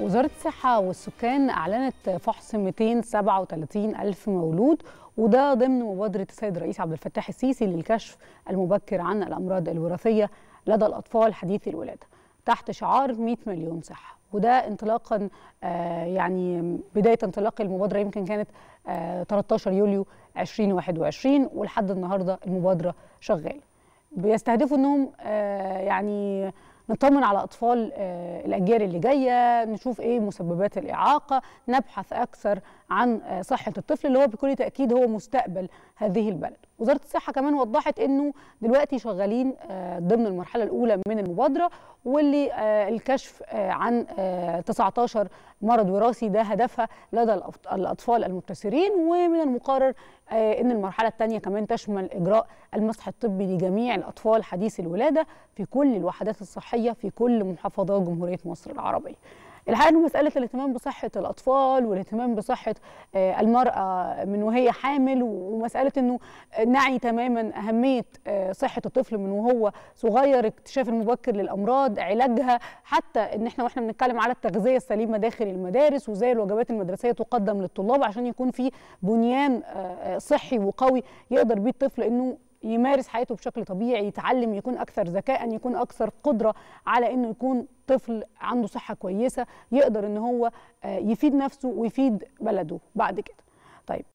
وزارة الصحة والسكان أعلنت فحص 237 ألف مولود وده ضمن مبادرة السيد الرئيس عبد الفتاح السيسي للكشف المبكر عن الأمراض الوراثية لدى الأطفال حديثي الولادة تحت شعار 100 مليون صحة وده انطلاقا آه، يعني بداية انطلاق المبادرة يمكن كانت 13 آه، يوليو 2021 ولحد النهاردة المبادرة شغالة بيستهدفوا انهم آه، يعني نطمن على اطفال آه، الاجيال اللي جايه نشوف ايه مسببات الاعاقه نبحث اكثر عن آه، صحه الطفل اللي هو بكل تاكيد هو مستقبل هذه البلد وزاره الصحه كمان وضحت انه دلوقتي شغالين آه، ضمن المرحله الاولى من المبادره واللي آه، الكشف آه، عن 19 مرض وراثي ده هدفها لدى الاطفال المبتسرين ومن المقرر ان المرحله الثانيه كمان تشمل اجراء المسح الطبي لجميع الاطفال حديث الولاده في كل الوحدات الصحيه في كل محافظات جمهوريه مصر العربيه الحقيقه انه مساله الاهتمام بصحه الاطفال والاهتمام بصحه آه، المراه من وهي حامل ومساله انه نعي تماما اهميه آه، صحه الطفل من وهو صغير اكتشاف المبكر للامراض علاجها حتى ان احنا واحنا بنتكلم على التغذيه السليمه داخل المدارس وازاي الوجبات المدرسيه تقدم للطلاب عشان يكون في بنيان آه، صحي وقوي يقدر بيه الطفل انه يمارس حياته بشكل طبيعي يتعلم يكون اكثر ذكاء يكون اكثر قدره على انه يكون طفل عنده صحه كويسه يقدر ان هو آه، يفيد نفسه ويفيد بلده بعد كده طيب